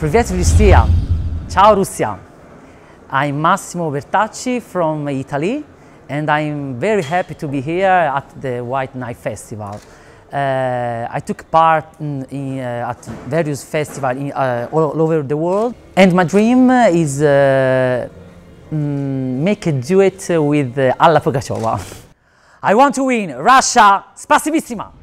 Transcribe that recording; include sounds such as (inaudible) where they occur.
Привет, Russia! Ciao, Russia! I'm Massimo Bertacci from Italy, and I'm very happy to be here at the White Knight Festival. Uh, I took part in, in, uh, at various festivals uh, all, over the world. And my dream is uh, mm, make a duet with uh, Alla Pugacheva. (laughs) I want to win Russia! Spasibissima!